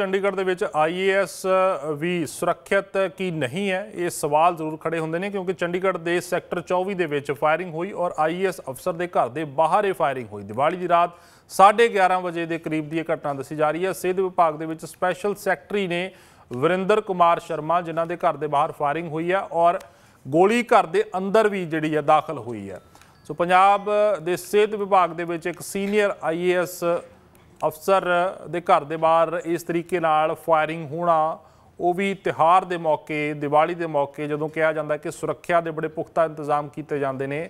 ਚੰਡੀਗੜ੍ਹ ਦੇ ਵਿੱਚ ਆਈਏਐਸ ਵੀ ਸੁਰੱਖਿਅਤ ਕੀ ਨਹੀਂ ਹੈ ਇਹ ਸਵਾਲ ਜ਼ਰੂਰ ਖੜੇ ਹੁੰਦੇ ਨੇ ਕਿਉਂਕਿ ਚੰਡੀਗੜ੍ਹ ਦੇ ਸੈਕਟਰ 24 ਦੇ ਵਿੱਚ ਫਾਇਰਿੰਗ ਹੋਈ ਔਰ ਆਈਏਐਸ ਅਫਸਰ ਦੇ ਘਰ ਦੇ ਬਾਹਰ ਇਹ ਫਾਇਰਿੰਗ ਹੋਈ ਦੀਵਾਲੀ ਦੀ ਰਾਤ 11:30 ਵਜੇ ਦੇ ਕਰੀਬ ਦੀ ਇਹ ਘਟਨਾ ਦੱਸੀ ਜਾ ਰਹੀ ਹੈ ਸਿਹਤ ਵਿਭਾਗ ਦੇ ਵਿੱਚ ਸਪੈਸ਼ਲ ਸੈਕਟਰੀ ਨੇ ਵਰਿੰਦਰ ਕੁਮਾਰ ਸ਼ਰਮਾ ਜਿਨ੍ਹਾਂ ਦੇ ਘਰ ਦੇ ਬਾਹਰ ਫਾਇਰਿੰਗ ਹੋਈ ਹੈ ਔਰ ਗੋਲੀ ਘਰ ਦੇ ਅੰਦਰ ਵੀ ਜਿਹੜੀ ਹੈ ਦਾਖਲ ਹੋਈ ਹੈ ਸੋ ਪੰਜਾਬ ਦੇ ਸਿਹਤ ਵਿਭਾਗ ਦੇ ਵਿੱਚ ਇੱਕ ਸੀਨੀਅਰ ਆਈਏਐਸ ਅਫਸਰ ਦੇ ਘਰ ਦੇ ਬਾਹਰ ਇਸ ਤਰੀਕੇ ਨਾਲ ਫਾਇਰਿੰਗ ਹੋਣਾ ਉਹ ਵੀ ਤਿਹਾਰ ਦੇ ਮੌਕੇ ਦੀਵਾਲੀ ਦੇ ਮੌਕੇ ਜਦੋਂ ਕਿਹਾ ਜਾਂਦਾ ਕਿ ਸੁਰੱਖਿਆ ਦੇ ਬੜੇ ਪੁਖਤਾ ਇੰਤਜ਼ਾਮ ਕੀਤੇ ਜਾਂਦੇ ਨੇ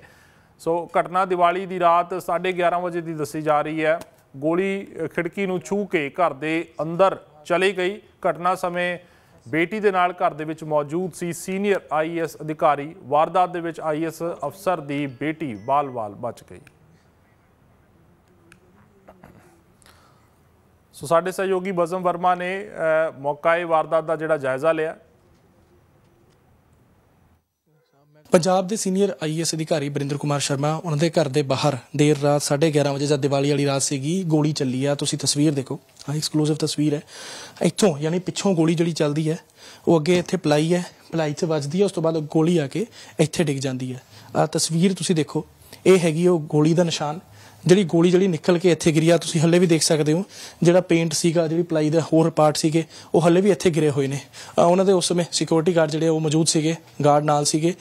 ਸੋ ਘਟਨਾ ਦੀਵਾਲੀ ਦੀ ਰਾਤ 11:30 ਵਜੇ ਦੀ ਦੱਸੀ ਜਾ ਰਹੀ ਹੈ ਗੋਲੀ ਖਿੜਕੀ ਨੂੰ ਛੂ ਕੇ ਘਰ ਦੇ ਅੰਦਰ ਚਲੀ ਗਈ ਘਟਨਾ ਸਮੇਂ ਬੇਟੀ ਦੇ ਨਾਲ ਘਰ ਦੇ ਵਿੱਚ ਮੌਜੂਦ ਸੀ ਸੀਨੀਅਰ ਆਈਐਸ ਅਧਿਕਾਰੀ ਵਾਰਦਾਤ ਦੇ ਵਿੱਚ ਆਈਐਸ ਅਫਸਰ ਦੀ ਬੇਟੀ ਬਾਲ-ਬਾਲ ਬਚ ਗਈ ਸੋ ਸਾਡੇ ਸਹਿਯੋਗੀ ਬਜ਼ਮ ਵਰਮਾ ਨੇ ਮੌਕਾ ਇਹ ਵਾਰਦਾਤ ਦਾ ਜਿਹੜਾ ਜਾਇਜ਼ਾ ਲਿਆ ਪੰਜਾਬ ਦੇ ਸੀਨੀਅਰ ਆਈਐਸ ਅਧਿਕਾਰੀ ਬਰਿੰਦਰ ਕੁਮਾਰ ਸ਼ਰਮਾ ਉਹਨਾਂ ਦੇ ਘਰ ਦੇ ਬਾਹਰ ਦੇਰ ਰਾਤ 11:30 ਵਜੇ ਜਦ ਦੀਵਾਲੀ ਵਾਲੀ ਰਾਤ ਸੀਗੀ ਗੋਲੀ ਚੱਲੀ ਆ ਤੁਸੀਂ ਤਸਵੀਰ ਦੇਖੋ ਆ ਐਕਸਕਲੂਸਿਵ ਤਸਵੀਰ ਹੈ ਇੱਥੋਂ ਯਾਨੀ ਪਿੱਛੋਂ ਗੋਲੀ ਜਿਹੜੀ ਚੱਲਦੀ ਹੈ ਉਹ ਅੱਗੇ ਇੱਥੇ ਪਲਾਈ ਹੈ ਪਲਾਈ 'ਚ ਵੱਜਦੀ ਹੈ ਉਸ ਤੋਂ ਬਾਅਦ ਗੋਲੀ ਆ ਕੇ ਇੱਥੇ ਡਿੱਗ ਜਾਂਦੀ ਹੈ ਆ ਤਸਵੀਰ ਤੁਸੀਂ ਦੇਖੋ ਇਹ ਹੈਗੀ ਉਹ ਗੋਲੀ ਦਾ ਨਿਸ਼ਾਨ ਜਿਹੜੀ ਗੋਲੀ ਜਿਹੜੀ ਨਿਕਲ ਕੇ ਇੱਥੇ ਗਿਰੀ ਆ ਤੁਸੀਂ ਹੱਲੇ ਵੀ ਦੇਖ ਸਕਦੇ ਹੋ ਜਿਹੜਾ ਪੇਂਟ ਸੀਗਾ ਜਿਹੜੀ ਪਲਾਈ ਦਾ ਹੋਰ ਪਾਰਟ ਸੀਗੇ ਉਹ ਹੱਲੇ ਵੀ ਇੱਥੇ ਗਿਰੇ ਹੋਏ ਨੇ ਉਹਨਾਂ ਦੇ ਉਸ ਸਮੇਂ ਸਿਕਿਉਰਿਟੀ ਗਾਰਡ ਜਿਹੜੇ ਉਹ ਮੌਜੂਦ ਸੀਗੇ ਗਾਰਡ ਨਾਲ ਸੀਗੇ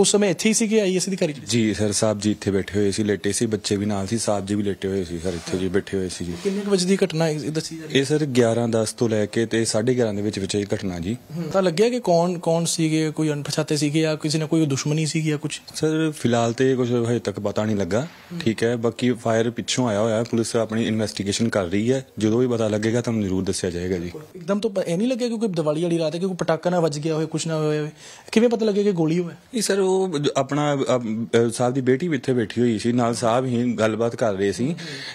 ਉਸ ਸਮੇਂ ਇੱਥੇ ਹੀ ਸੀਗੇ ਆਈਐਸ ਅਧਿਕਾਰੀ ਜੀ ਸਰ ਸਾਹਿਬ ਜੀ ਇੱਥੇ ਬੈਠੇ ਹੋਏ ਸੀ ਲੇਟੇ ਸੀ ਬੱਚੇ ਵੀ ਨਾਲ ਸੀ ਸਾਹਿਬ ਜੀ ਵੀ ਲੇਟੇ ਹੋਏ ਸੀ ਸਰ ਇੱਥੇ ਜੀ ਬੈਠੇ ਹੋਏ ਸੀ ਜੀ ਕਿੰਨੇ ਵਜੇ ਦੀ ਘਟਨਾ ਇਹ ਦੱਸੀ ਜਾ ਰਹੀ ਇਹ ਸਰ 11:10 ਤੋਂ ਲੈ ਕੇ ਤੇ 11:30 ਦੇ ਵਿੱਚ ਵਿੱਚ ਇਹ ਘਟਨਾ ਜੀ ਤਾਂ ਲੱਗਿਆ ਕਿ ਕੌਣ ਕੌਣ ਸੀਗੇ ਕੋਈ ਅਣਪਛਾਤੇ ਸੀਗੇ ਜਾਂ ਕਿਸੇ ਨੇ ਕੋਈ ਦੁਸ਼ਮਣੀ ਸੀਗੀ ਜਾਂ ਕੁਝ ਸਰ ਫਿਲਹਾਲ ਤੇ ਕੁਝ ਹਜੇ ਤੱਕ ਪਤਾ ਨਹੀਂ ਲੱਗਾ ਠੀਕ ਹੈ ਬਾਕੀ ਫਾਇਰ ਪਿੱਛੋਂ ਆਇਆ ਹੋਇਆ ਪੁਲਿਸ ਆਪਣੀ ਇਨਵੈਸਟੀਗੇਸ਼ਨ ਕਰ ਰਹੀ ਹੈ ਜਦੋਂ ਵੀ ਪਤਾ ਲੱਗੇਗਾ ਤੁਹਾਨੂੰ ਜ਼ਰੂਰ ਦੱਸਿਆ ਜਾਏਗਾ ਜੀ ਇੱਕਦਮ ਤੋਂ ਇਹ ਨਹੀਂ ਲੱਗਿਆ ਕੋਈ ਦੀਵਾਲੀ ਵਾਲੀ ਰਾਤ ਹੈ ਕਿ ਕੋਈ ਪਟਾਕਾ ਨਾ ਵੱਜ ਗਿਆ ਹੋਵੇ ਕੁਝ ਨਾ ਹੋਵੇ ਕਿਵੇਂ ਪਤਾ ਲੱਗੇ ਕਿ ਗੋਲੀ ਹੋਵੇ ਇਹ ਸਰ ਉਹ ਆਪਣਾ ਸਾਹਿਬ ਦੀ ਬੇਟੀ ਵੀ ਇੱਥੇ ਬੈਠੀ ਹੋਈ ਸੀ ਨਾਲ ਸਾਹਿਬ ਹੀ ਗੱਲਬਾਤ ਕਰ ਰਹੇ ਸੀ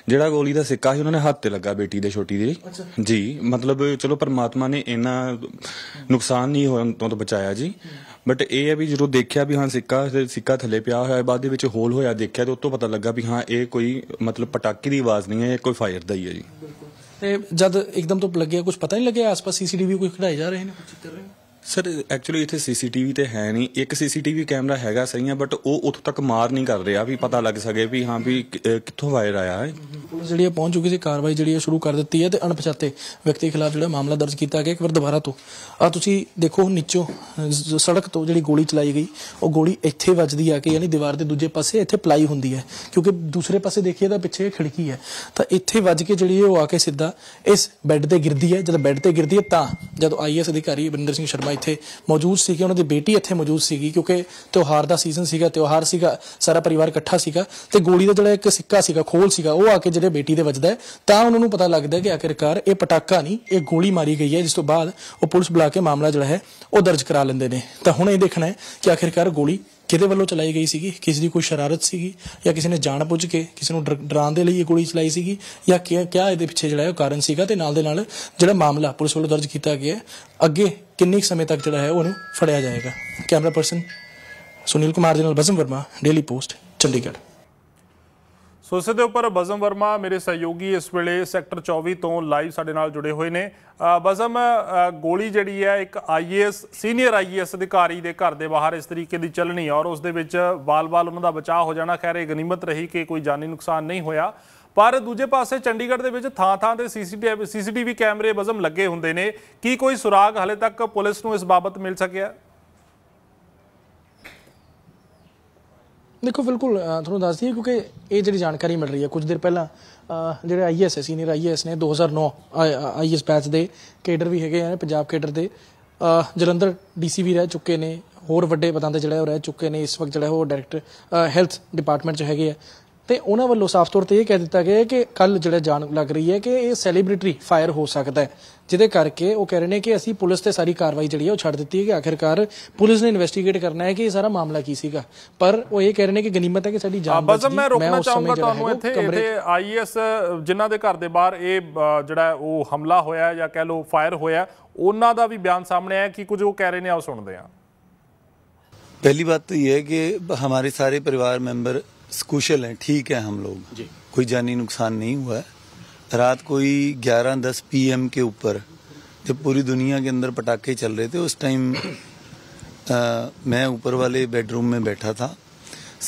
ਜਿਹੜਾ ਗੋਲੀ ਦਾ ਸਿੱਕਾ ਸੀ ਉਹਨਾਂ ਨੇ ਹੱਥ ਤੇ ਲੱਗਾ ਬੇਟੀ ਦੇ ਛੋਟੀ ਦੇ ਜੀ ਮਤਲਬ ਚਲੋ ਪਰਮਾਤਮਾ ਨੇ ਇਹਨਾਂ ਨੁਕਸਾਨ ਨਹੀਂ ਹੋਣ ਤੋਂ ਬਚਾਇਆ ਜੀ ਬਟ ਇਹ ਹੈ ਵੀ ਜਦੋਂ ਦੇਖਿਆ ਵੀ ਹਾਂ ਸਿੱਕਾ ਸਿੱਕਾ ਥੱਲੇ ਪਿਆ ਹੋਇਆ ਹੈ ਬਾਅਦ ਦੇ ਵਿੱਚ ਹੋਲ ਹੋਇਆ ਦੇਖਿਆ ਤੇ ਉਸ ਤੋਂ ਪਤਾ ਲੱਗਾ ਵੀ ਹਾਂ ਇਹ ਕੋਈ ਮਤਲਬ ਪਟਾਕੀ ਦੀ ਆਵਾਜ਼ ਨਹੀਂ ਹੈ ਇਹ ਕੋਈ ਫਾਇਰ ਦਾ ਹੀ ਹੈ ਜੀ ਤੇ ਜਦ ਇੱਕਦਮ ਤੋਂ ਲੱਗਿਆ ਕੁਝ ਪਤਾ ਨਹੀਂ ਲੱਗਿਆ ਆਸ-ਪਾਸ ਸੀਸੀਟੀਵੀ ਕੋਈ ਖੜਾਏ ਜਾ ਰਹੇ ਨੇ ਕੁਝ ਕਰ ਰਹੇ ਨੇ ਸਰ ਐਕਚੁਅਲੀ ਇੱਥੇ ਸੀਸੀਟੀਵੀ ਤੇ ਹੈ ਨਹੀਂ ਇੱਕ ਸੀਸੀਟੀਵੀ ਕੈਮਰਾ ਹੈਗਾ ਸਹੀ ਹੈ ਬਟ ਉਹ ਉੱਥੋਂ ਤੱਕ ਮਾਰ ਨਹੀਂ ਕਰ ਰਿਹਾ ਵੀ ਪਤਾ ਲੱਗ ਸਕੇ ਵੀ ਹਾਂ ਵੀ ਕਿੱਥੋਂ ਵਾਇਰ ਆਇਆ ਹੈ ਪੁਲਿਸ ਜਿਹੜੀ ਪਹੁੰਚ ਚੁੱਕੀ ਸੀ ਕਾਰਵਾਈ ਜਿਹੜੀ ਹੈ ਸ਼ੁਰੂ ਕਰ ਦਿੱਤੀ ਹੈ ਤੇ ਅਣਪਛਾਤੇ ਵਿਅਕਤੀ ਖਿਲਾਫ ਜਿਹੜਾ ਮਾਮਲਾ ਦਰਜ ਕੀਤਾ ਗਿਆ ਇੱਕ ਵਾਰ ਦੁਬਾਰਾ ਤੋਂ ਆ ਤੁਸੀਂ ਦੇਖੋ ਨੀਚੋਂ ਸੜਕ ਤੋਂ ਜਿਹੜੀ ਗੋਲੀ ਚਲਾਈ ਗਈ ਉਹ ਗੋਲੀ ਇੱਥੇ ਵੱਜਦੀ ਆ ਕੇ ਯਾਨੀ ਦੀਵਾਰ ਦੇ ਦੂਜੇ ਪਾਸੇ ਇੱਥੇ ਪਲਾਈ ਹੁੰਦੀ ਹੈ ਕਿਉਂਕਿ ਦੂਸਰੇ ਪਾਸੇ ਦੇਖੀਏ ਤਾਂ ਪਿੱਛੇ ਖਿੜਕੀ ਹੈ ਤਾਂ ਇੱਥੇ ਵੱਜ ਕੇ ਜਿਹੜੀ ਉਹ ਆ ਕੇ ਸਿੱਧਾ ਇਸ ਬੈੱਡ ਤੇ ਗਿਰਦੀ ਹੈ ਜਦ ਬੈੱਡ ਤੇ ਗਿਰਦੀ ਹੈ ਤਾਂ ਜਦੋਂ ਆਈਐਸ ਅਧਿਕਾਰੀ ਬਿੰਦਰ ਸਿੰਘ ਸ਼ਰਮਾ ਇੱਥੇ ਮੌਜੂਦ ਸੀ ਕਿ ਉਹਨਾਂ ਦੀ ਬੇਟੀ ਇੱਥੇ ਮੌਜੂਦ ਸੀਗੀ ਕਿਉਂਕਿ ਤਿਉਹਾਰ ਦਾ ਸੀਜ਼ਨ ਸੀਗਾ ਤਿਉਹਾਰ ਸੀਗਾ ਸਾਰਾ ਪਰਿਵਾਰ ਇਕੱਠਾ ਸੀਗਾ ਤੇ ਗੋਲੀ ਦਾ ਜਿਹੜਾ ਇੱਕ ਸਿੱਕਾ ਸੀਗਾ ਖੋਲ ਸੀਗਾ ਉਹ ਆ ਕੇ ਜਿਹੜੇ ਬੇਟੀ ਦੇ ਵੱਜਦਾ ਤਾਂ ਉਹਨਾਂ ਨੂੰ ਪਤਾ ਲੱਗਦਾ ਕਿ ਆਖਿਰਕਾਰ ਇਹ ਪਟਾਕਾ ਨਹੀਂ ਇਹ ਗੋਲੀ ਮਾਰੀ ਗਈ ਹੈ ਜਿਸ ਤੋਂ ਬਾਅਦ ਉਹ ਪੁਲਿਸ ਬੁਲਾ ਕੇ ਮਾਮਲਾ ਜਿਹੜਾ ਹੈ ਉਹ ਦਰਜ ਕਰਾ ਲੈਂਦੇ ਨੇ ਤਾਂ ਹੁਣ ਇਹ ਦੇਖਣਾ ਹੈ ਕਿ ਆਖਿਰਕਾਰ ਗੋਲੀ ਕਿਹਦੇ ਵੱਲੋਂ ਚਲਾਈ ਗਈ ਸੀਗੀ ਕਿਸ ਦੀ ਕੋਈ ਸ਼ਰਾਰਤ ਸੀਗੀ ਜਾਂ ਕਿਸੇ ਨੇ ਜਾਣਬੁੱਝ ਕੇ ਕਿਸੇ ਨੂੰ ਡਰਾਉਣ ਦੇ ਲਈ ਇਹ ਗੋਲੀ ਚਲਾਈ ਸੀਗੀ ਜਾਂ ਕੀ ਕਿਆ ਇਹਦੇ ਪਿੱਛੇ ਜਿਹੜਾ ਹੈ ਉਹ ਕਾਰਨ ਸੀਗਾ ਤੇ ਨਾਲ ਦੇ ਨਾਲ ਜਿਹੜਾ ਮਾਮਲਾ ਪੁਲਿਸ ਵੱਲੋਂ ਦਰਜ ਕੀਤਾ ਗਿਆ ਅੱਗੇ ਕਿੰਨੇ ਸਮੇਂ ਤੱਕ ਜਿਹੜਾ ਹੈ ਉਹਨੂੰ ਫੜਿਆ ਜਾਏਗਾ ਕੈਮਰਾ ਪਰਸਨ ਸੁਨੀਲ ਕੁਮਾਰ ਜੀ ਨਾਲ ਬਸਮ Verma Daily Post Chandigarh so ਇਸ ਦੇ ਉੱਪਰ ਬਜ਼ਮ ਵਰਮਾ ਮੇਰੇ ਸਹਿਯੋਗੀ ਇਸ ਵੇਲੇ ਸੈਕਟਰ 24 ਤੋਂ ਲਾਈਵ ਸਾਡੇ ਨਾਲ ਜੁੜੇ ਹੋਏ ਨੇ ਬਜ਼ਮ ਗੋਲੀ ਜਿਹੜੀ ਹੈ ਇੱਕ ਆਈਏਐਸ ਸੀਨੀਅਰ ਆਈਏਐਸ ਅਧਿਕਾਰੀ ਦੇ ਘਰ ਦੇ ਬਾਹਰ ਇਸ ਤਰੀਕੇ ਦੀ ਚੱਲਣੀ ਔਰ ਉਸ ਦੇ ਵਿੱਚ ਵਾਲ-ਵਾਲ ਉਹਨਾਂ ਦਾ ਬਚਾਅ ਹੋ ਜਾਣਾ ਖੈਰ ਇਹ ਗਨੀਮਤ ਰਹੀ ਕਿ ਕੋਈ ਜਾਨੀ ਨੁਕਸਾਨ ਨਹੀਂ ਹੋਇਆ ਪਰ ਦੂਜੇ ਪਾਸੇ ਚੰਡੀਗੜ੍ਹ ਦੇ ਵਿੱਚ ਥਾਂ-ਥਾਂ ਤੇ ਸੀਸੀਟੀਵੀ ਕੈਮਰੇ ਬਜ਼ਮ ਲੱਗੇ ਹੁੰਦੇ ਨੇ ਕੀ ਕੋਈ ਸੁਰਾਗ ਹਲੇ ਤੱਕ ਪੁਲਿਸ ਨੂੰ ਇਸ ਬਾਬਤ ਮਿਲ ਸਕਿਆ ਦੇਖੋ ਬਿਲਕੁਲ ਤੁਹਾਨੂੰ ਦੱਸ ਦਈਏ ਕਿਉਂਕਿ ਇਹ ਜਿਹੜੀ ਜਾਣਕਾਰੀ ਮਿਲ ਰਹੀ ਹੈ ਕੁਝ ਦਿਨ ਪਹਿਲਾਂ ਜਿਹੜੇ ਆਈਐਸ ਸੀਨੀਅਰ ਆਈਐਸ ਨੇ 2009 ਆਈਐਸ ਬੈਚ ਦੇ ਕੇਡਰ ਵੀ ਹੈਗੇ ਆ ਪੰਜਾਬ ਕੇਡਰ ਦੇ ਜਲੰਧਰ ਡੀਸੀ ਵੀ ਰਹਿ ਚੁੱਕੇ ਨੇ ਹੋਰ ਵੱਡੇ ਪਦਾਂ ਤੇ ਜਿਹੜਾ ਉਹ ਰਹਿ ਚੁੱਕੇ ਨੇ ਇਸ ਵਕਤ ਜਿਹੜਾ ਉਹ ਡਾਇਰੈਕਟਰ ਹੈਲਥ ਡਿਪਾਰਟਮੈਂਟ ਚ ਹੈਗੇ ਆ ਤੇ ਉਹਨਾਂ ਵੱਲੋਂ ਸਾਫ਼ ਤੌਰ ਤੇ ਇਹ ਕਹਿ ਦਿੱਤਾ ਗਿਆ ਕਿ ਕੱਲ ਜਿਹੜਾ ਜਾਣ ਲੱਗ ਰਹੀ ਹੈ ਕਿ ਇਹ ਸੈਲੀਬ੍ਰਿਟਰੀ ਫਾਇਰ ਹੋ ਸਕਦਾ ਹੈ ਜਿਹਦੇ ਕਰਕੇ ਉਹ ਕਹਿ ਰਹੇ ਨੇ ਕਿ ਅਸੀਂ ਪੁਲਿਸ ਤੇ ਸਾਰੀ ਕਾਰਵਾਈ ਜਿਹੜੀ ਹੈ ਉਹ ਛੱਡ ਦਿੱਤੀ ਹੈ ਕਿ ਆਖਿਰਕਾਰ ਪੁਲਿਸ ਨੇ ਇਨਵੈਸਟੀਗੇਟ ਕਰਨਾ ਹੈ ਕਿ ਇਹ ਸਾਰਾ ਮਾਮਲਾ ਕੀ ਸੀਗਾ ਪਰ ਉਹ ਇਹ ਕਹਿ ਰਹੇ ਨੇ ਕਿ ਗਨੀਮਤ ਹੈ ਕਿ ਸਾਡੀ ਜਾਨ ਬਚ ਗਈ ਮੈਂ ਰੋਕਣਾ ਚਾਹੁੰਦਾ ਤੁਹਾਨੂੰ ਇੱਥੇ ਇਹਦੇ ਆਈਐਸ e ਜਿਨ੍ਹਾਂ ਦੇ ਘਰ ਦੇ ਬਾਹਰ ਇਹ ਜਿਹੜਾ ਉਹ ਹਮਲਾ ਹੋਇਆ ਜਾਂ ਕਹਿ ਲਓ ਫਾਇਰ ਹੋਇਆ ਉਹਨਾਂ ਦਾ ਵੀ ਬਿਆਨ ਸਾਹਮਣੇ ਆਇਆ ਕਿ ਕੁਝ ਉਹ ਕਹਿ ਰਹੇ ਨੇ ਆਓ ਸੁਣਦੇ ਹਾਂ ਪਹਿਲੀ ਬਾਤ ਤਾਂ ਇਹ ਹੈ ਕਿ ਸਾਰੇ ਪਰਿਵਾਰ ਮੈਂਬਰ कुशल हैं ठीक है हम लोग कोई जानी नुकसान नहीं हुआ है रात कोई 11 दस पीएम के ऊपर जब पूरी दुनिया के अंदर पटाखे चल रहे थे उस टाइम मैं ऊपर वाले बेडरूम में बैठा था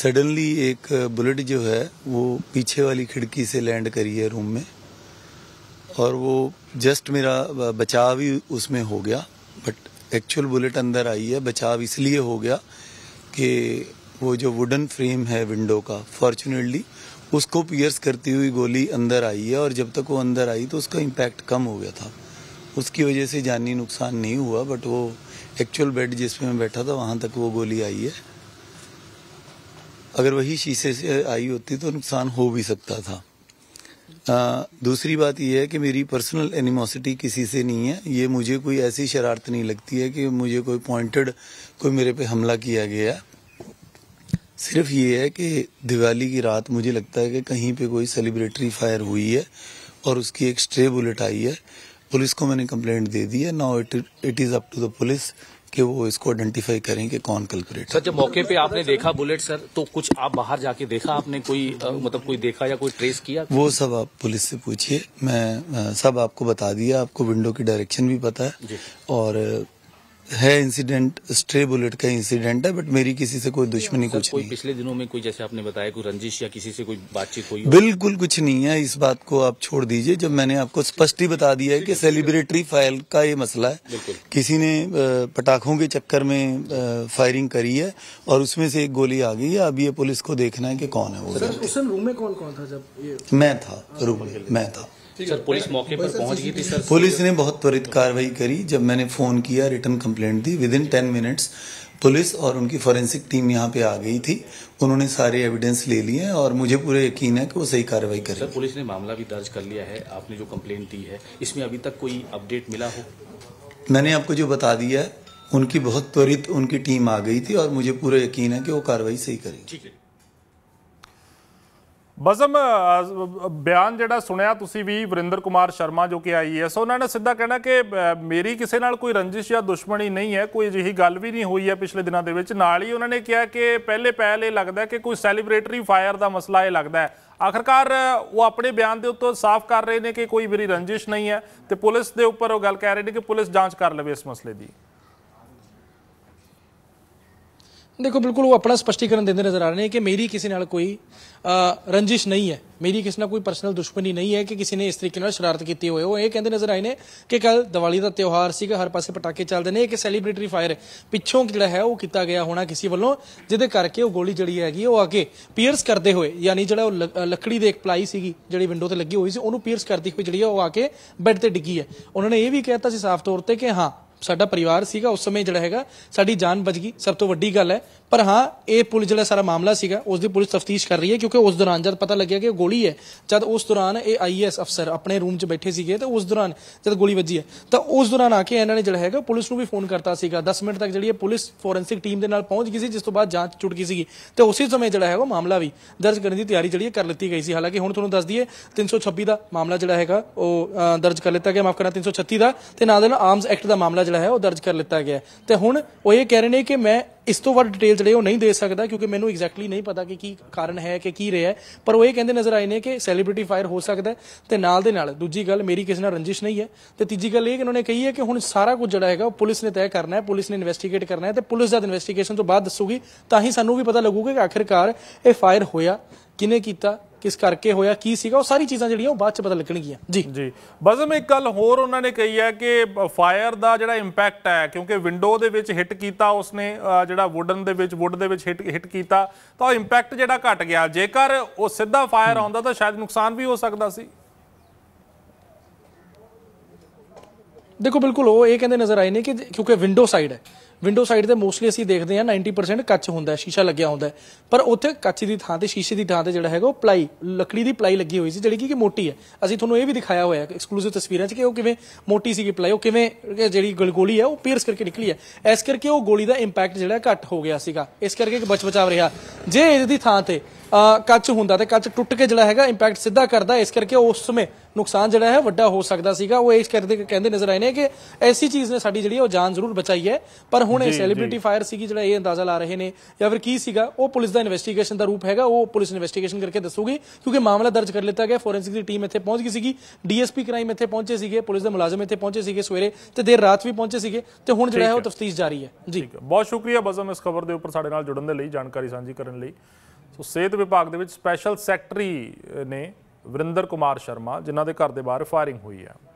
सडनली एक बुलेट जो है वो पीछे वाली खिड़की से लैंड करी है रूम में और वो जस्ट मेरा बचाव ही उसमें हो गया बट एक्चुअल बुलेट अंदर आई है बचाव इसलिए हो गया कि वो जो वुडन फ्रेम है विंडो का फॉर्चुनेटली उसको पियर्स करती हुई गोली अंदर आई है और जब तक वो अंदर आई तो उसका इम्पैक्ट कम हो गया था उसकी वजह से जानी नुकसान नहीं हुआ बट वो एक्चुअल बेड जिसमें मैं बैठा था वहाँ तक वो गोली आई है अगर वही शीशे से आई होती तो नुकसान हो भी सकता था आ, दूसरी बात यह है कि मेरी पर्सनल एनिमोसिटी किसी से नहीं है ये मुझे कोई ऐसी शरारत नहीं लगती है कि मुझे कोई पॉइंटेड कोई मेरे पे हमला किया गया सिर्फ ये है कि दिवाली की रात मुझे लगता है कि कहीं पे कोई सेलिब्रेटरी फायर हुई है और उसकी एक स्ट्रे बुलेट आई है पुलिस को मैंने कंप्लेंट दे दी है now it is up to the police कि वो इसको आइडेंटिफाई करें कि कौन कल्परेट सर जब मौके पे आपने देखा बुलेट सर तो कुछ आप बाहर जाके देखा आपने कोई मतलब कोई देखा या कोई ट्रेस किया वो सब आप पुलिस से पूछिए मैं सब आपको बता दिया आपको विंडो की डायरेक्शन भी पता है और है इंसिडेंट स्ट्रे बुलेट का इंसिडेंट है बट मेरी किसी से कोई दुश्मनी कुछ कोई नहीं पिछले दिनों में कोई जैसे आपने बताया कोई रंजिश या किसी से कोई बातचीत हुई बिल्कुल कुछ नहीं है इस बात को आप छोड़ दीजिए जब मैंने आपको स्पष्ट ही बता दिया है कि सेलिब्रेटरी फाइल का ये मसला है किसी ने पटाखों के चक्कर में फायरिंग करी है और उसमें से एक गोली आ गई है अब ये पुलिस को देखना है की कौन है वो रूम में कौन कौन था जब मैं था रूम में मैं था सर पुलिस मौके पर पहुंच गई थी सर पुलिस ने बहुत त्वरित कार्रवाई करी जब मैंने फ़ोन किया रिटर्न कंप्लेंट दी within ten minutes police और उनकी फॉरेंसिक टीम यहाँ पे आ गई थी उन्होंने सारे एविडेंस ले लिए और मुझे पूरे यकीन है कि वो सही कार्रवाई करें सर पुलिस ने मामला भी दर्ज कर लिया है आपने जो कंप्लेंट दी है इसमें अभी तक कोई अपडेट मिला हो मैंने आपको जो बता दिया है उनकी बहुत त्वरित उनकी टीम आ गई थी और मुझे पूरा यकीन है कि वो कार्रवाई सही करेगी ठीक है ਬਜ਼ਮ ਬਿਆਨ ਜਿਹੜਾ ਸੁਣਿਆ ਤੁਸੀਂ ਵੀ ਵਰਿੰਦਰ ਕੁਮਾਰ ਸ਼ਰਮਾ ਜੋ ਕਿ ਆਈਐਸ ਉਹਨਾਂ ਨੇ ਸਿੱਧਾ ਕਹਿਣਾ ਕਿ ਮੇਰੀ ਕਿਸੇ ਨਾਲ ਕੋਈ ਰੰਜਿਸ਼ ਜਾਂ ਦੁਸ਼ਮਣੀ ਨਹੀਂ ਹੈ ਕੋਈ ਅਜਿਹੀ ਗੱਲ ਵੀ ਨਹੀਂ ਹੋਈ ਹੈ ਪਿਛਲੇ ਦਿਨਾਂ ਦੇ ਵਿੱਚ ਨਾਲ ਹੀ ਉਹਨਾਂ ਨੇ ਕਿਹਾ ਕਿ ਪਹਿਲੇ ਪਹਿਲ ਇਹ ਲੱਗਦਾ ਕਿ ਕੋਈ ਸੈਲੀਬ੍ਰੇਟਰੀ ਫਾਇਰ ਦਾ ਮਸਲਾ ਇਹ ਲੱਗਦਾ ਹੈ ਆਖਰਕਾਰ ਉਹ ਆਪਣੇ ਬਿਆਨ ਦੇ ਉੱਤੇ ਸਾਫ਼ ਕਰ ਰਹੇ ਨੇ ਕਿ ਕੋਈ ਵੀ ਰੰਜਿਸ਼ ਨਹੀਂ ਹੈ ਤੇ ਪੁਲਿਸ ਦੇ ਉੱਪਰ ਉਹ ਗੱਲ ਕਹਿ ਰਹੇ ਨੇ ਕਿ ਪੁਲਿਸ ਜਾਂਚ ਕਰ ਲਵੇ ਇਸ ਮਸਲੇ ਦੀ ਦੇਖੋ ਬਿਲਕੁਲ ਉਹ ਆਪਣਾ ਸਪਸ਼ਟੀਕਰਨ ਦਿੰਦੇ ਨਜ਼ਰ ਆ ਰਹੇ ਨੇ ਕਿ ਮੇਰੀ ਕਿਸੇ ਨਾਲ ਕੋਈ ਰੰਜਿਸ਼ ਨਹੀਂ ਹੈ ਮੇਰੀ ਕਿਸੇ ਨਾਲ ਕੋਈ ਪਰਸਨਲ ਦੁਸ਼ਮਣੀ ਨਹੀਂ ਹੈ ਕਿ ਕਿਸੇ ਨੇ ਇਸ ਤਰੀਕੇ ਨਾਲ ਸ਼ਰਾਰਤ ਕੀਤੀ ਹੋਵੇ ਉਹ ਇਹ ਕਹਿੰਦੇ ਨਜ਼ਰ ਆਏ ਨੇ ਕਿ ਕੱਲ ਦੀਵਾਲੀ ਦਾ ਤਿਉਹਾਰ ਸੀਗਾ ਹਰ ਪਾਸੇ ਪਟਾਕੇ ਚੱਲਦੇ ਨੇ ਇੱਕ ਸੈਲੀਬ੍ਰੇਟਰੀ ਫਾਇਰ ਪਿੱਛੋਂ ਜਿਹੜਾ ਹੈ ਉਹ ਕੀਤਾ ਗਿਆ ਹੋਣਾ ਕਿਸੇ ਵੱਲੋਂ ਜਿਹਦੇ ਕਰਕੇ ਉਹ ਗੋਲੀ ਜਿਹੜੀ ਹੈਗੀ ਉਹ ਆ ਕੇ ਪੀਅਰਸ ਕਰਦੇ ਹੋਏ ਯਾਨੀ ਜਿਹੜਾ ਉਹ ਲੱਕੜੀ ਦੇ ਇੱਕ ਪਲਾਈ ਸੀਗੀ ਜਿਹੜੀ ਵਿੰਡੋ ਤੇ ਲੱਗੀ ਹੋਈ ਸੀ ਉਹਨੂੰ ਪੀਅਰਸ ਕਰਦੀ ਹੋਈ ਜਿਹੜੀ ਉਹ ਆ ਕੇ ਬੈੱਡ ਤੇ ਡਿੱਗੀ ਹੈ ਉਹਨਾਂ ਨੇ ਇਹ ਵੀ ਕਹਿਤਾ ਸੀ ਸਾਫ਼ ਤੌਰ ਤੇ ਕਿ ਹਾਂ ਸਾਡਾ ਪਰਿਵਾਰ ਸੀਗਾ ਉਸ ਸਮੇਂ ਜਿਹੜਾ ਹੈਗਾ ਸਾਡੀ ਜਾਨ ਬਚ ਗਈ ਸਭ ਤੋਂ ਵੱਡੀ ਗੱਲ ਹੈ ਪਰ ਹਾਂ ਇਹ ਪੁਲਿਸ ਜਿਹੜਾ ਸਾਰਾ ਮਾਮਲਾ ਸੀਗਾ ਉਸ ਦੀ ਪੁਲਿਸ ਤਫਤੀਸ਼ ਕਰ ਰਹੀ ਹੈ ਕਿਉਂਕਿ ਉਸ ਦੌਰਾਨ ਜਦ ਪਤਾ ਲੱਗਿਆ ਕਿ ਉਹ ਗੋਲੀ ਹੈ ਜਦ ਉਸ ਦੌਰਾਨ ਇਹ ਆਈਐਸ ਅਫਸਰ ਆਪਣੇ ਰੂਮ 'ਚ ਬੈਠੇ ਸੀਗੇ ਤੇ ਉਸ ਦੌਰਾਨ ਜਦ ਗੋਲੀ ਵੱਜੀ ਹੈ ਤਾਂ ਉਸ ਦੌਰਾਨ ਆ ਕੇ ਇਹਨਾਂ ਨੇ ਜਿਹੜਾ ਹੈਗਾ ਪੁਲਿਸ ਨੂੰ ਵੀ ਫੋਨ ਕਰਤਾ ਸੀਗਾ 10 ਮਿੰਟ ਤੱਕ ਜਿਹੜੀ ਇਹ ਪੁਲਿਸ ਫੋਰੈਂਸਿਕ ਟੀਮ ਦੇ ਨਾਲ ਪਹੁੰਚ ਗਈ ਸੀ ਜਿਸ ਤੋਂ ਬਾਅਦ ਜਾਂਚ ਚੁੜ ਗਈ ਸੀਗੀ ਤੇ ਉਸੇ ਸਮੇਂ ਜਿਹੜਾ ਹੈਗਾ ਮਾਮਲਾ ਵੀ ਦਰਜ ਕਰਨ ਦੀ ਤਿਆਰੀ ਜਿਹੜੀ ਕਰ ਲਿੱਤੀ ਗਈ ਸੀ ਹਾਲਾਂਕਿ ਹੁਣ ਤੁਹਾਨੂੰ ਦੱਸ ਦਈਏ 326 ਦਾ ਮਾਮਲਾ ਜਿਹੜਾ ਹੈਗਾ ਉਹ ਦਰਜ ਕਰ ਲਿੱਤਾ ਗਿਆ ਮਾਫ ਕਰਨਾ 336 ਦਾ ਤੇ ਨਾਲ ਦੇ ਨਾਲ ਆਰਮਸ ਐਕਟ ਦਾ ਮਾਮਲਾ ਜਿਹੜਾ ਹੈ ਉਹ ਦਰਜ ਕਰ ਲਿੱਤਾ ਗਿਆ ਤੇ ਹੁਣ ਉਹ ਇਹ ਕਹਿ ਰਹੇ ਨੇ ਕਿ ਮੈਂ ਇਸ ਤੋਂ ਵੱਧ ਡਿਟੇਲ ਜਿਹੜੇ ਉਹ ਨਹੀਂ ਦੇ ਸਕਦਾ ਕਿਉਂਕਿ ਮੈਨੂੰ ਐਗਜ਼ੈਕਟਲੀ ਨਹੀਂ ਪਤਾ ਕਿ ਕੀ ਕਾਰਨ ਹੈ ਕਿ ਕੀ ਰਿਹਾ ਪਰ ਉਹ ਇਹ ਕਹਿੰਦੇ ਨਜ਼ਰ ਆਏ ਨੇ ਕਿ ਸੈਲੀਬ੍ਰਿਟੀ ਫਾਇਰ ਹੋ ਸਕਦਾ ਤੇ ਨਾਲ ਦੇ ਨਾਲ ਦੂਜੀ ਗੱਲ ਮੇਰੀ ਕਿਸੇ ਨਾਲ ਰੰਜਿਸ਼ ਨਹੀਂ ਹੈ ਤੇ ਤੀਜੀ ਗੱਲ ਇਹ ਕਿ ਉਹਨਾਂ ਨੇ ਕਹੀ ਹੈ ਕਿ ਹੁਣ ਸਾਰਾ ਕੁਝ ਜਿਹੜਾ ਹੈਗਾ ਉਹ ਪੁਲਿਸ ਨੇ ਤੈਅ ਕਰਨਾ ਹੈ ਪੁਲਿਸ ਨੇ ਇਨਵੈਸਟੀਗੇਟ ਕਰਨਾ ਹੈ ਤੇ ਪੁਲਿਸ ਦਾ ਇਨਵੈਸਟੀਗੇਸ਼ਨ ਤੋਂ ਬਾਅਦ ਦੱਸੂਗੀ ਤਾਂ ਹੀ ਸਾਨੂੰ ਵੀ ਪਤਾ ਲੱਗੂਗਾ ਕਿ ਆਖਿਰਕਾਰ ਇਹ ਫਾਇਰ ਹੋਇਆ ਕਿਨੇ ਕੀਤਾ ਕਿਸ ਕਰਕੇ ਹੋਇਆ ਕੀ ਸੀਗਾ ਉਹ ਸਾਰੀ ਚੀਜ਼ਾਂ ਜਿਹੜੀਆਂ ਉਹ ਬਾਅਦ ਚ ਪਤਾ ਲੱਗਣਗੀਆਂ ਜੀ ਜੀ ਬਜ਼ਮ ਇੱਕ ਗੱਲ ਹੋਰ ਉਹਨਾਂ ਨੇ ਕਹੀ ਹੈ ਕਿ ਫਾਇਰ ਦਾ ਜਿਹੜਾ ਇੰਪੈਕਟ ਹੈ ਕਿਉਂਕਿ ਵਿੰਡੋ ਦੇ ਵਿੱਚ ਹਿੱਟ ਕੀਤਾ ਉਸਨੇ ਜਿਹੜਾ ਵੁੱਡਨ ਦੇ ਵਿੱਚ ਵੁੱਡ ਦੇ ਵਿੱਚ ਹਿੱਟ ਹਿੱਟ ਕੀਤਾ ਤਾਂ ਉਹ ਇੰਪੈਕਟ ਜਿਹੜਾ ਘਟ ਗਿਆ ਜੇਕਰ ਉਹ ਸਿੱਧਾ ਫਾਇਰ ਆਉਂਦਾ ਤਾਂ ਸ਼ਾਇਦ ਨੁਕਸਾਨ ਵੀ ਹੋ ਸਕਦਾ ਸੀ ਦੇਖੋ ਬਿਲਕੁਲ ਉਹ ਇਹ ਕਹਿੰਦੇ ਨਜ਼ਰ ਆਏ ਨੇ ਕਿ ਕਿਉਂਕਿ ਵਿੰਡੋ ਸਾਈਡ ਹੈ ਵਿੰਡੋ ਸਾਈਡ ਤੇ ਮੋਸਟਲੀ ਅਸੀਂ ਦੇਖਦੇ ਆ 90% ਕੱਚ ਹੁੰਦਾ ਹੈ ਸ਼ੀਸ਼ਾ ਲੱਗਿਆ ਹੁੰਦਾ ਹੈ ਪਰ ਉੱਥੇ ਕੱਚ ਦੀ ਥਾਂ ਤੇ ਸ਼ੀਸ਼ੇ ਦੀ ਥਾਂ ਤੇ ਜਿਹੜਾ ਹੈਗਾ ਉਹ ਪਲਾਈ ਲੱਕੜੀ ਦੀ ਪਲਾਈ ਲੱਗੀ ਹੋਈ ਸੀ ਜਿਹੜੀ ਕਿ ਮੋਟੀ ਹੈ ਅਸੀਂ ਤੁਹਾਨੂੰ ਇਹ ਵੀ ਦਿਖਾਇਆ ਹੋਇਆ ਹੈ ਐਕਸਕਲੂਸਿਵ ਤਸਵੀਰਾਂ 'ਚ ਕਿ ਉਹ ਕਿਵੇਂ ਮੋਟੀ ਸੀਗੀ ਪਲਾਈ ਉਹ ਕਿਵੇਂ ਜਿਹੜੀ ਗਲਗੋਲੀ ਹੈ ਉਹ ਪੀਅਰਸ ਕਰਕੇ ਨਿਕਲੀ ਹੈ ਇਸ ਕਰਕੇ ਉਹ ਗੋਲੀ ਦਾ ਇੰਪੈਕਟ ਜਿਹੜਾ ਘੱਟ ਹੋ ਗਿਆ ਸੀਗਾ ਇਸ ਕਰਕੇ ਇੱਕ ਬਚਾਵ ਰਿਹਾ ਜੇ ਇਹਦੀ ਥਾਂ ਤੇ ਕੱਚ ਹੁੰਦਾ ਤੇ ਕੱਚ ਟੁੱਟ ਕੇ ਜਿਹੜਾ ਹੈਗਾ ਇੰਪੈਕਟ ਸਿੱਧਾ ਕਰਦਾ ਇਸ ਕਰਕੇ ਉਸ ਸਮੇਂ ਨੁਕਸਾਨ ਜਿਹੜਾ ਹੈ ਵੱਡਾ ਹੋ ਸਕਦਾ ਸੀਗਾ ਉਹ ਇਸ ਕਰਕੇ ਕਹਿੰਦੇ ਨਜ਼ਰ ਆਏ ਨੇ ਕਿ ਐਸੀ ਚੀਜ਼ ਨੇ ਸਾਡੀ ਜਿਹੜੀ ਉਹ ਜਾਨ ਜ਼ਰੂਰ ਬਚਾਈ ਹੈ ਪਰ ਹੁਣ ਇਹ ਸੈਲੀਬ੍ਰਿਟੀ ਫਾਇਰ ਸੀਗੀ ਜਿਹੜਾ ਇਹ ਅੰਦਾਜ਼ਾ ਲਾ ਰਹੇ ਨੇ ਜਾਂ ਫਿਰ ਕੀ ਸੀਗਾ ਉਹ ਪੁਲਿਸ ਦਾ ਇਨਵੈਸਟੀਗੇਸ਼ਨ ਦਾ ਰੂਪ ਹੈਗਾ ਉਹ ਪੁਲਿਸ ਇਨਵੈਸਟੀਗੇਸ਼ਨ ਕਰਕੇ ਦੱਸੂਗੀ ਕਿਉਂਕਿ ਮਾਮਲਾ ਦਰਜ ਕਰ ਲਿੱਤਾ ਗਿਆ ਫੋਰੈਂਸਿਕ ਦੀ ਟੀਮ ਇੱਥੇ ਪਹੁੰਚ ਗਈ ਸੀਗੀ ਡੀਐਸਪੀ ਕ੍ਰਾਈਮ ਇੱਥੇ ਪਹੁੰਚੇ ਸੀਗੇ ਪੁਲਿਸ ਦੇ ਮੁਲਾਜ਼ਮ ਇੱਥੇ ਪਹੁੰਚੇ ਸੀਗੇ ਸਵੇਰੇ ਤੇ ਦੇਰ ਰਾਤ ਵੀ ਪਹੁੰਚੇ ਸੀਗੇ ਤੇ ਹੁਣ ਜਿਹੜਾ ਹੈ ਉਹ ਤਫਤੀਸ਼ ਜਾਰੀ ਹੈ ਜੀ ਬਹੁਤ ਸ਼ੁਕਰੀਆ ਬਜ਼ਮ ਇਸ ਖਬਰ ਦੇ ਉੱਪਰ ਸਾਡੇ ਨਾਲ ਜੁੜਨ ਦੇ ਲਈ ਜਾਣਕਾਰੀ ਸਾਂਝੀ ਕਰਨ ਲਈ ਸੋ ਸਿਹਤ ਵਿਭਾਗ ਦੇ ਵਿੱਚ ਸਪੈਸ਼ਲ ਸੈਕਟਰੀ ਨੇ ਵਰਿੰਦਰ ਕੁਮਾਰ ਸ਼ਰਮਾ ਜਿਨ੍ਹਾਂ ਦੇ ਘਰ ਦੇ ਬਾਹਰ ਫਾਇਰਿੰਗ ਹੋਈ ਹੈ